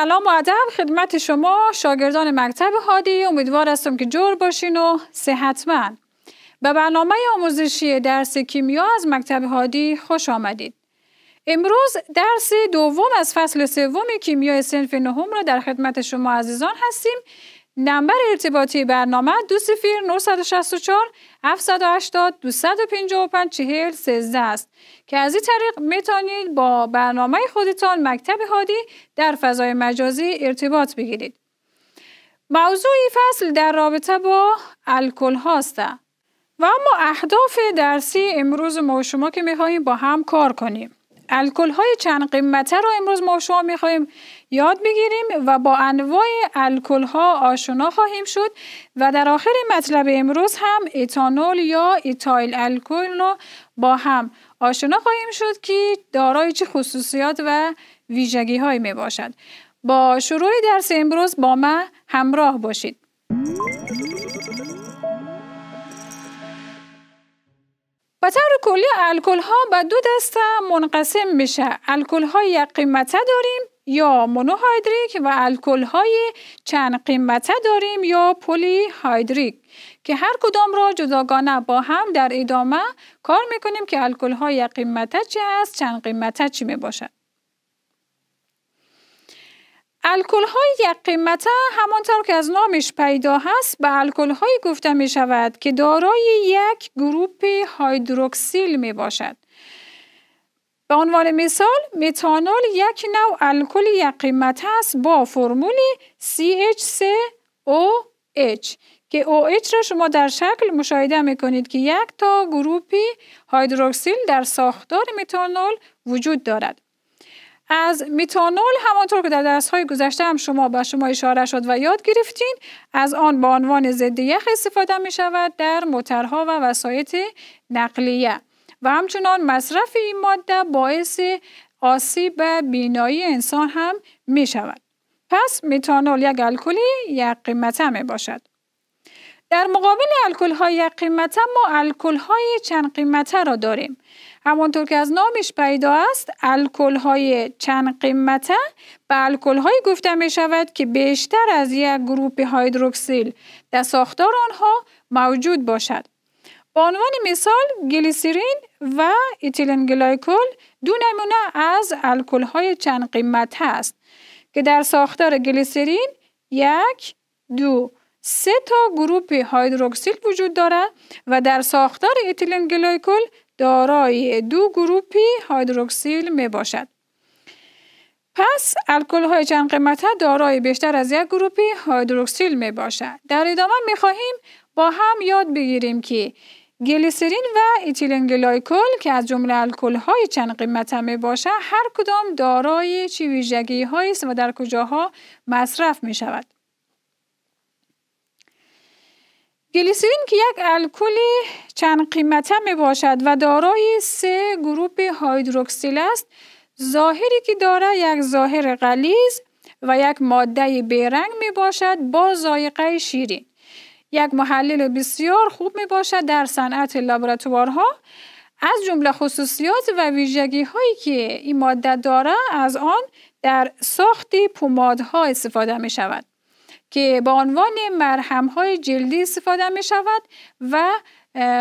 سلام و ادب خدمت شما شاگردان مکتب هادی امیدوار هستم که جور باشین و صحتمند به برنامه آموزشی درس کیمیا از مکتب هادی خوش آمدید امروز درس دوم از فصل سوم کیمیا سنف نهم را در خدمت شما عزیزان هستیم نمبر ارتباطی برنامه دو سفیر 964 780 255 چهل است که از این طریق میتونید با برنامه خودتان مکتب هادی در فضای مجازی ارتباط بگیرید. موضوع فصل در رابطه با الکل هاست و اما اهداف درسی امروز ما شما که میخواهیم با هم کار کنیم. الکل های چند قیمته را امروز ما شما میخواهیم یاد بگیریم و با انواع الکل ها آشنا خواهیم شد و در آخر مطلب امروز هم اتانول یا ایتایل الکل رو با هم آشنا خواهیم شد که دارای چه خصوصیات و ویژگی هایی می باشد با شروع درس امروز با من همراه باشید به طور کلی الکل ها به دو دسته منقسم میشه الکل های یک قیمته داریم یا مونوهایدریک و الکل های چند قیمته داریم یا پلی هایدریک که هر کدام را جداگانه با هم در ادامه کار میکنیم که الکل های قیمته چی هست چند قیمته چی می باشد الکل های یک قیمته همانطور که از نامش پیدا هست به الکل های گفته می شود که دارای یک گروپ هایدروکسیل می باشد. به عنوان مثال میتانول یک نوع الکل یقیمت است با فرمول CH3OH که OH را شما در شکل مشاهده میکنید که یک تا گروپی هایدروکسیل در ساختار میتانول وجود دارد. از میتانول همانطور که در درس های گذشته هم شما به شما اشاره شد و یاد گرفتین از آن به عنوان ضد یخ استفاده می شود در موترها و وسایط نقلیه و همچنان مصرف این ماده باعث آسیب به بینایی انسان هم می شود. پس متانول یک الکلی یک قیمت باشد. در مقابل الکل های یک ما الکل های چند قیمته را داریم. همانطور که از نامش پیدا است الکل های چند قیمته به الکل های گفته می شود که بیشتر از یک گروپ هایدروکسیل در ساختار آنها موجود باشد. به عنوان مثال گلیسرین و ایتیلن دو نمونه از الکل های چند قیمت هست که در ساختار گلیسرین یک دو سه تا گروپ هایدروکسیل وجود دارد و در ساختار اتیلن دارای دو گروپ هایدروکسیل می باشد. پس الکل های چند قیمت دارای بیشتر از یک گروپ هایدروکسیل می باشد. در ادامه می خواهیم با هم یاد بگیریم که گلیسرین و ایتیلن که از جمله های چند قیمت همه باشه هر کدام دارای چه ویژگی‌هایی است و در کجاها مصرف می شود. گلیسرین که یک الکل چند قیمت همه باشد و دارای سه گروپ هایدروکسیل است ظاهری که داره یک ظاهر غلیظ و یک ماده بیرنگ می باشد با زایقه شیرین یک محلل بسیار خوب می باشد در صنعت لابراتوارها از جمله خصوصیات و ویژگی هایی که این ماده داره از آن در ساخت ها استفاده می شود که به عنوان مرهم های جلدی استفاده می شود و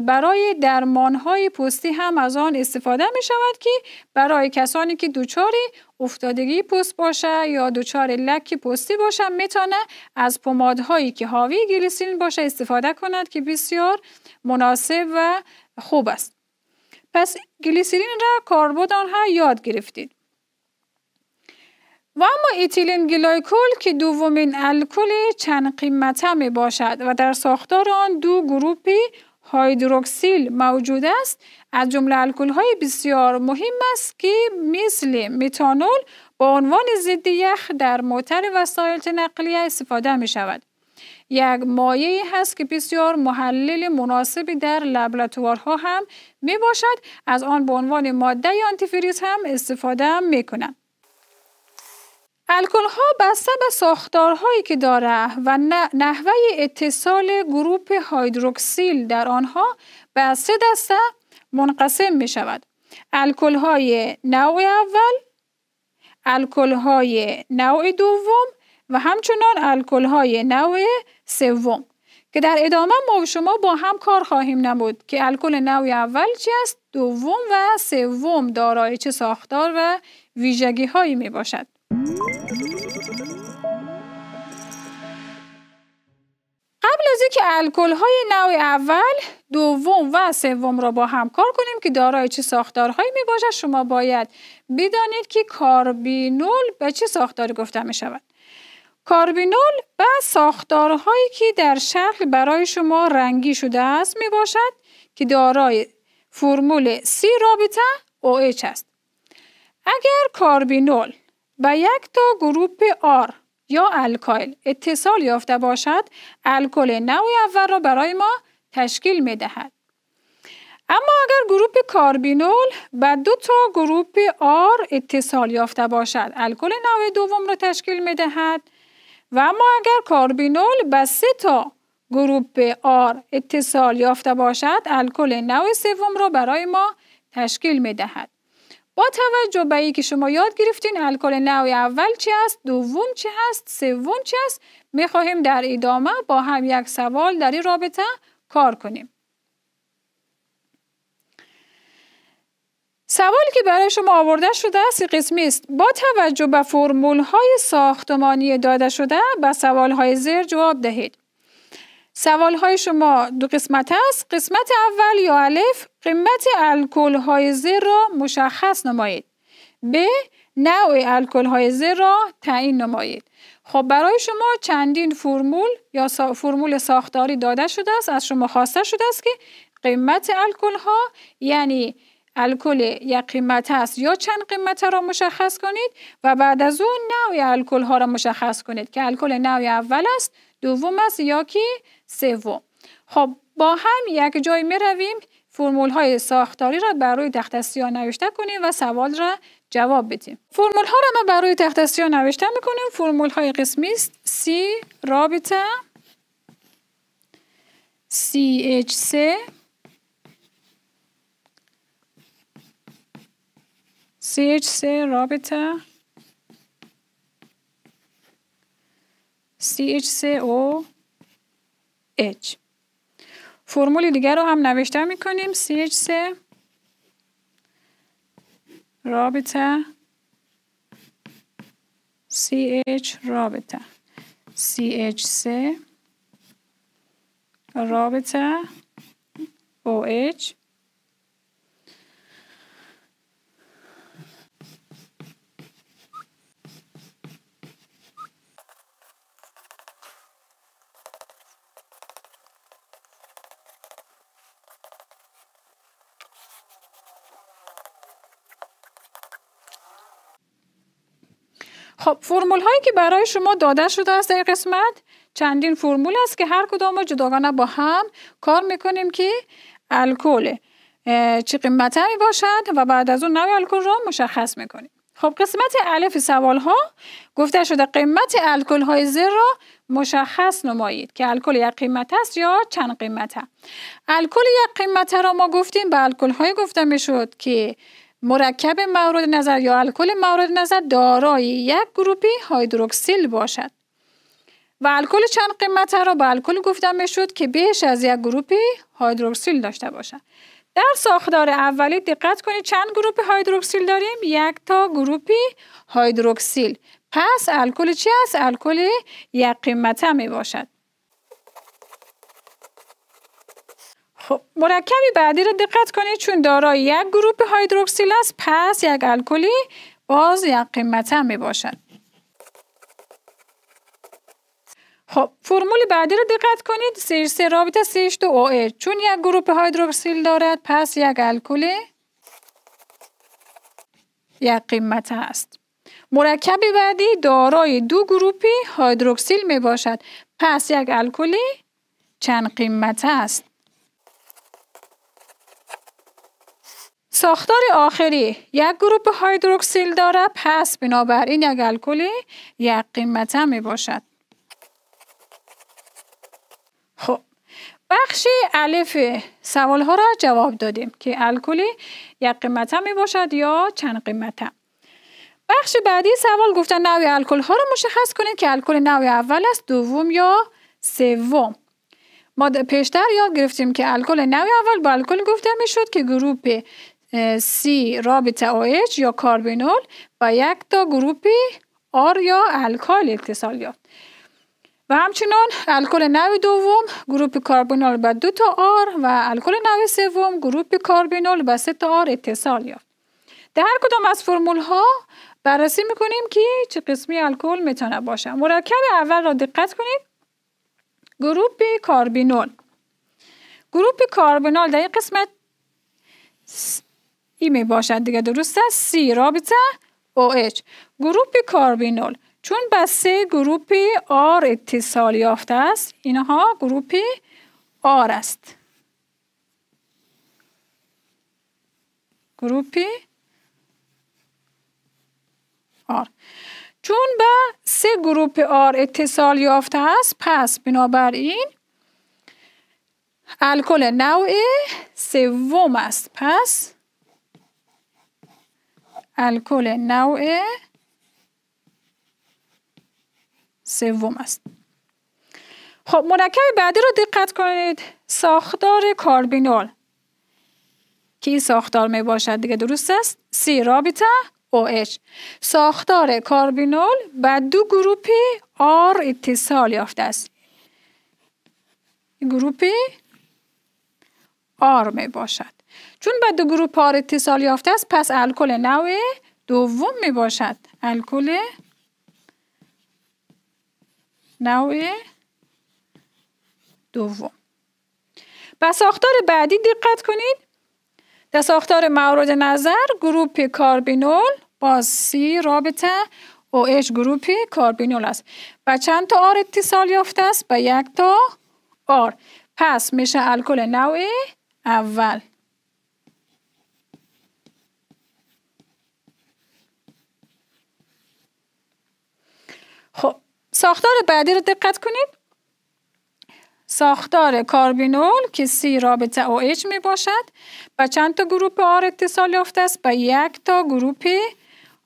برای درمان های پوستی هم از آن استفاده می شود که برای کسانی که دوچاری افتادگی پوست باشه یا دچار لک پوستی باشه میتونه از پمادهایی که حاوی گلیسرین باشه استفاده کند که بسیار مناسب و خوب است پس گلیسرین را کاربرد ها یاد گرفتید و اما ایتیلین گلایکول که دومین الکل چند قیمته می باشد و در ساختار آن دو گروپ هایدروکسیل موجود است از جمله های بسیار مهم است که مثل میتانول با عنوان ضد یخ در موتر وسایل نقلیه استفاده می شود. یک مایعی هست که بسیار محلل مناسبی در ها هم می باشد از آن به عنوان ماده آنتیفریز هم استفاده می کنند. الکل ها بسته به ساختارهایی که داره و نحوه اتصال گروپ هایدروکسیل در آنها به سه دسته منقسم می شود الکل های نوع اول الکل های نوع دوم و همچنان الکل های نوع سوم که در ادامه ما و شما با هم کار خواهیم نمود که الکل نوع اول چی است دوم و سوم دارای چه ساختار و ویژگی هایی می باشد قبل از اینکه الکل های نوع اول دوم و سوم را با هم کار کنیم که دارای چه ساختارهایی می باشد شما باید بدانید که کاربینول به چه ساختاری گفته می شود کاربینول به ساختارهایی که در شکل برای شما رنگی شده است می باشد که دارای فرمول C رابطه OH است اگر کاربینول به یک تا گروپ R یا الکایل اتصال یافته باشد الکل نوع اول را برای ما تشکیل می دهد. اما اگر گروپ کاربینول به دو تا گروپ آر اتصال یافته باشد الکل نوع دوم را تشکیل می و اما اگر کاربینول به سه تا گروپ آر اتصال یافته باشد الکل نوع سوم را برای ما تشکیل می با توجه به که شما یاد گرفتین الکل نوع اول چی است دوم چی هست سوم چی است میخواهیم در ادامه با هم یک سوال در این رابطه کار کنیم سوالی که برای شما آورده شده است قسمی است با توجه به فرمول های ساختمانی داده شده به سوال های زیر جواب دهید سوال های شما دو قسمت است. قسمت اول یا الف قیمت الکل های زر را مشخص نمایید. ب نوع الکل های زر را تعیین نمایید. خب برای شما چندین فرمول یا فرمول ساختاری داده شده است از شما خواسته شده است که قیمت الکل ها یعنی الکل یک قیمت است یا چند قیمت را مشخص کنید و بعد از اون نوع الکل ها را مشخص کنید که الکل نوع اول است دوم است یا کی سوم خب با هم یک جای می رویم فرمول های ساختاری را برای تخت سیاه نوشته کنیم و سوال را جواب بدیم فرمول ها را ما برای تخت سیاه نوشته میکنیم فرمول های قسمی است C رابطه CH3 رابطه CH3OH فرمول دیگر رو هم نوشته کنیم CH3 رابطه CH رابطه CH3 رابطه OH خب فرمول هایی که برای شما داده شده است در قسمت چندین فرمول است که هر کدام جداگانه با هم کار میکنیم که الکل چه قیمت می باشد و بعد از اون نوع الکل را مشخص میکنیم خب قسمت الف سوال ها گفته شده قیمت الکل های زر را مشخص نمایید که الکل یک قیمت است یا چند قیمته الکل یک قیمت را ما گفتیم به الکل های گفته میشد که مرکب مورد نظر یا الکل مورد نظر دارای یک گروپی هایدروکسیل باشد و الکل چند قیمت را به الکل گفته می که بیش از یک گروپی هایدروکسیل داشته باشد در ساختار اولی دقت کنید چند گروپ هایدروکسیل داریم یک تا گروپی هایدروکسیل پس الکل چی است الکل یک قیمته می باشد خب، مرکبی بعدی را دقت کنید چون دارای یک گروه هیدروکسیل است پس یک الکلی باز یک هم می باشد خب فرمول بعدی رو دقت کنید سیش 3 رابطه سیش 2 oh چون یک گروه هیدروکسیل دارد پس یک الکلی یک قیمت است مرکب بعدی دارای دو گروه هیدروکسیل می باشد پس یک الکلی چند قیمت است ساختار آخری یک گروه هایدروکسیل داره پس بنابراین یک الکلی یک قیمته می باشد. خب بخش الف سوال ها را جواب دادیم که الکلی یک قیمته می باشد یا چند قیمته. بخش بعدی سوال گفتن نوع الکل ها را مشخص کنید که الکل نوع اول است دوم یا سوم. ما پیشتر یاد گرفتیم که الکل نوع اول با الکل گفته می شد که گروه سی رابطه آیج یا کاربینول و یک تا گروپی آر یا الکال اتصال یافت و همچنان الکل نوی دوم گروپ کاربینول به دو تا آر و الکل نوی سوم گروپ کاربینول به سه تا آر اتصال یافت در هر کدام از فرمول ها بررسی میکنیم که چه قسمی الکل میتونه باشه مرکب اول را دقت کنید گروپ کاربینول گروپ کاربینول در این قسمت ای می باشد دیگه درست است سی رابطه اچ گروپ کاربینول چون سه گروپ آر اتصال یافته است اینها گروپ آر است گروپ آر چون به سه گروپ آر اتصال یافته است پس بنابراین الکل نوع سوم است پس الکل نوع سوم است خب مرکب بعدی رو دقت کنید ساختار کاربینول که ساختار می باشد دیگه درست است سی رابطه اش. ساختار کاربینول به دو گروپ آر اتصال یافته است گروپ آر می باشد چون به دو گروه پار اتصال یافته است پس الکل نوع دوم می باشد الکل نوع دوم به ساختار بعدی دقت کنید در ساختار مورد نظر گروپ کاربینول با سی رابطه اش گروپ کاربینول است و چند تا آر اتصال یافته است به یک تا آر پس میشه الکل نوع اول خب ساختار بعدی رو دقت کنید ساختار کاربینول که سی رابطه OH می باشد و چند تا گروپ آر اتصال یافته است و یک تا گروپ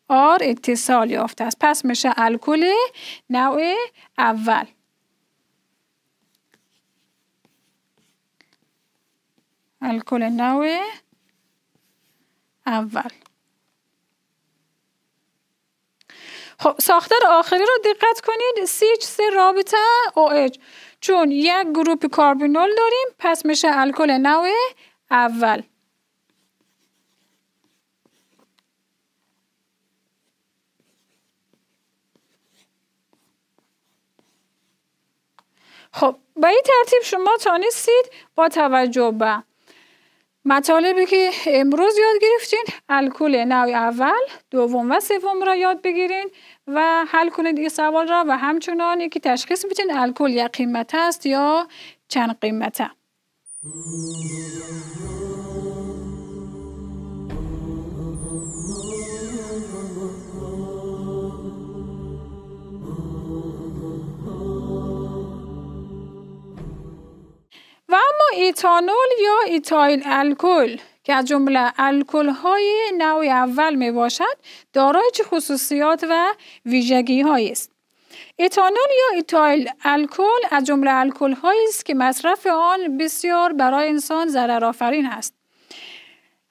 آر اتصال یافته است پس میشه الکل نوع اول الکل نوع اول خب ساختار آخری رو دقت کنید سیچ 3 رابطه OH چون یک گروپ کاربینول داریم پس میشه الکل نوع اول خب به این ترتیب شما تانستید با توجه به مطالبی که امروز یاد گرفتین الکل نوع اول دوم و سوم را یاد بگیرین و حل کنید این سوال را و همچنان یکی تشخیص بدین الکل یک قیمت است یا چند قیمته ایتانول یا ایتایل الکل که از جمله الکل های نوع اول می باشد دارای چه خصوصیات و ویژگی هایی است اتانول یا ایتایل الکل از جمله الکل هایی است که مصرف آن بسیار برای انسان آفرین است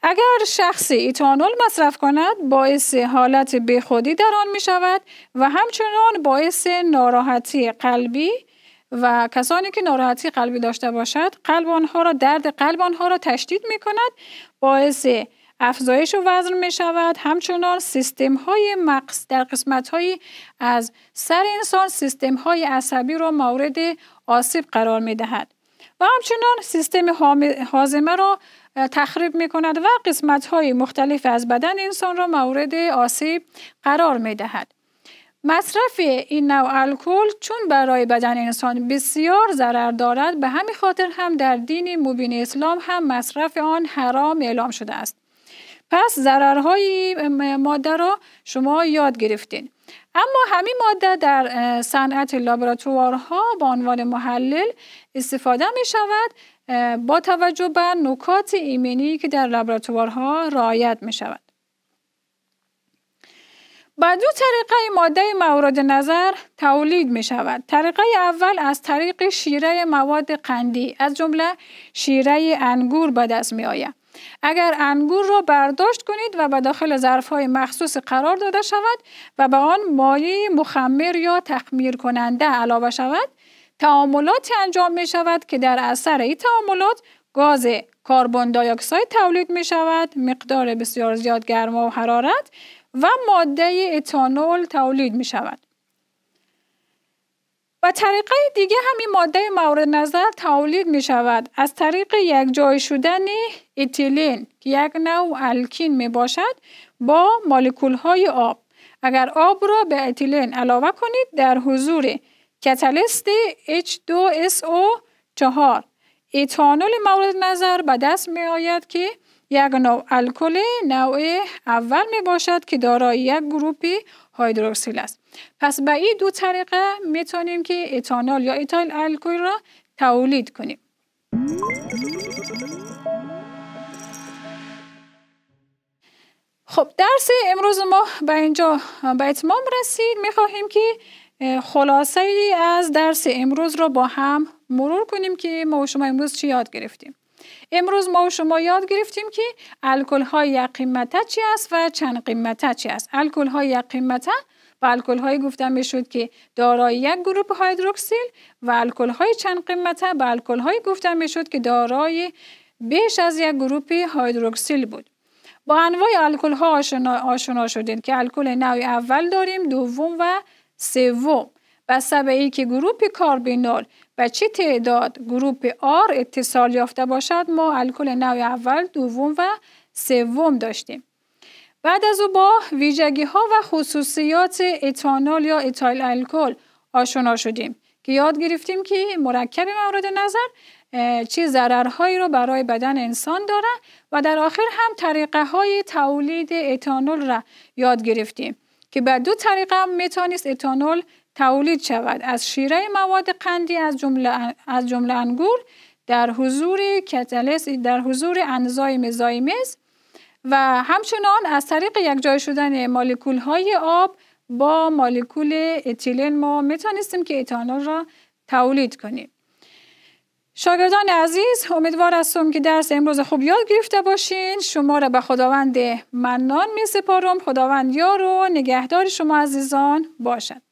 اگر شخصی ایتانول مصرف کند باعث حالت بیخودی در آن می شود و همچنان باعث ناراحتی قلبی و کسانی که ناراحتی قلبی داشته باشد قلب آنها را درد قلب آنها را تشدید می کند باعث افزایش و وزن می شود همچنان سیستم های مغز در قسمت های از سر انسان سیستم های عصبی را مورد آسیب قرار می دهد و همچنان سیستم حازمه را تخریب می کند و قسمت های مختلف از بدن انسان را مورد آسیب قرار می دهد مصرف این نوع الکل چون برای بدن انسان بسیار ضرر دارد به همین خاطر هم در دین مبین اسلام هم مصرف آن حرام اعلام شده است پس ضررهای ماده را شما یاد گرفتین اما همین ماده در صنعت لابراتوارها به عنوان محلل استفاده می شود با توجه به نکات ایمنی که در لابراتوارها رعایت می شود به دو طریقه ماده مورد نظر تولید می شود. طریقه اول از طریق شیره مواد قندی از جمله شیره انگور به دست می آید. اگر انگور را برداشت کنید و به داخل ظرف های مخصوص قرار داده شود و به آن مایع مخمر یا تخمیر کننده علاوه شود، تعاملاتی انجام می شود که در اثر این تعاملات گاز کاربون دی تولید می شود مقدار بسیار زیاد گرما و حرارت و ماده اتانول تولید می شود و طریقه دیگه همین ماده مورد نظر تولید می شود از طریق یک جای شدن اتیلین که یک نوع الکین می باشد با مالکول های آب اگر آب را به اتیلین علاوه کنید در حضور کتالیست H2SO4 ایتانول مورد نظر به دست می آید که یک نوع الکل نوع اول می باشد که دارای یک گروپ هایدروکسیل است. پس به این دو طریقه می تانیم که اتانول یا ایتایل الکل را تولید کنیم. خب درس امروز ما به اینجا به اتمام رسید می خواهیم که خلاصه ای از درس امروز را با هم مرور کنیم که ما و شما امروز چی یاد گرفتیم امروز ما و شما یاد گرفتیم که الکل های قیمته چی است و چند قیمته چی است الکل های قیمته و الکل های گفتم میشد که دارای یک گروه هیدروکسیل و الکل های چند قیمته و الکل های گفتن میشد که دارای بیش از یک گروه هایدروکسیل بود با انواع الکل ها آشنا, آشنا شدید که الکل نوع اول داریم دوم و سوم و سبعی که گروپ کاربینول به چه تعداد گروپ آر اتصال یافته باشد ما الکل نوع اول دوم و سوم داشتیم بعد از او با ویژگی ها و خصوصیات اتانول یا اتایل الکل آشنا شدیم که یاد گرفتیم که مرکب مورد نظر چه ضررهایی رو برای بدن انسان داره و در آخر هم طریقه های تولید اتانول را یاد گرفتیم که به دو طریقه میتونست اتانول تولید شود از شیره مواد قندی از جمله از جمله انگور در حضور کاتالیز در حضور انزایم زایمز و همچنان از طریق جای شدن مولکول های آب با مولکول اتیلن ما میتونستیم که اتانول را تولید کنیم شاگردان عزیز امیدوار هستم که درس امروز خوب یاد گرفته باشین شما را به خداوند منان می سپارم خداوند یار و نگهدار شما عزیزان باشد